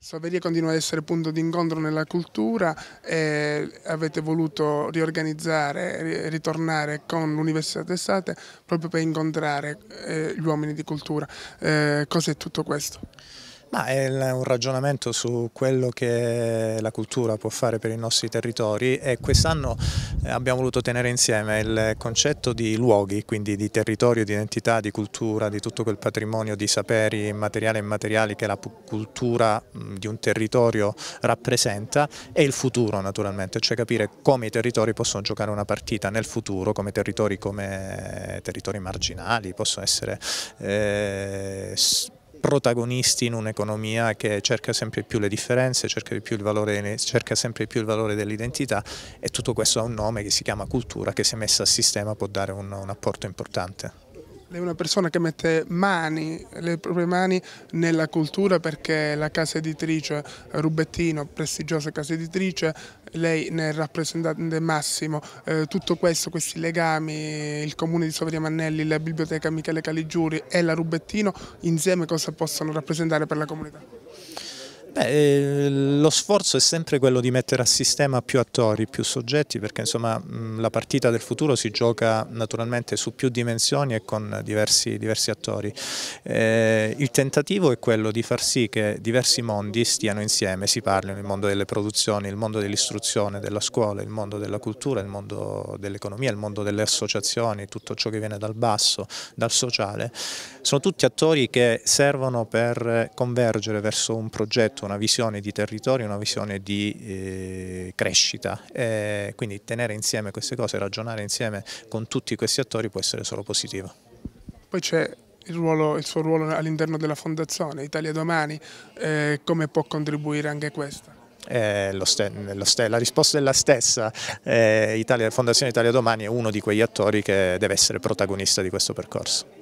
Saveria continua ad essere punto di incontro nella cultura e avete voluto riorganizzare, ritornare con l'Università d'estate proprio per incontrare eh, gli uomini di cultura. Eh, cos'è tutto questo? Ma è un ragionamento su quello che la cultura può fare per i nostri territori e quest'anno eh, abbiamo voluto tenere insieme il concetto di luoghi, quindi di territorio, di identità, di cultura, di tutto quel patrimonio di saperi materiali e immateriali che la cultura di un territorio rappresenta e il futuro naturalmente, cioè capire come i territori possono giocare una partita nel futuro, come territori, come territori marginali, possono essere... Eh, protagonisti in un'economia che cerca sempre più le differenze, cerca, più valore, cerca sempre più il valore dell'identità e tutto questo ha un nome che si chiama cultura che se messa a sistema può dare un, un apporto importante. Lei è una persona che mette mani, le proprie mani nella cultura perché la casa editrice Rubettino, prestigiosa casa editrice, lei ne è rappresentante massimo. Eh, tutto questo, questi legami, il comune di Sovria Mannelli, la biblioteca Michele Caligiuri e la Rubettino insieme cosa possono rappresentare per la comunità? Beh, eh, lo sforzo è sempre quello di mettere a sistema più attori, più soggetti, perché insomma, mm, la partita del futuro si gioca naturalmente su più dimensioni e con diversi, diversi attori. Eh, il tentativo è quello di far sì che diversi mondi stiano insieme, si parlino, il mondo delle produzioni, il mondo dell'istruzione, della scuola, il mondo della cultura, il mondo dell'economia, il mondo delle associazioni, tutto ciò che viene dal basso, dal sociale. Sono tutti attori che servono per convergere verso un progetto, una visione di territorio, una visione di eh, crescita. E eh, quindi tenere insieme queste cose, ragionare insieme con tutti questi attori può essere solo positivo. Poi c'è il, ruolo, il, suo ruolo all'interno della Fondazione Italia Domani, eh, come può contribuire anche questa? Eh, lo lo la risposta è la stessa, eh, Italia, Fondazione Italia Domani è uno di quegli attori che deve essere protagonista di questo percorso.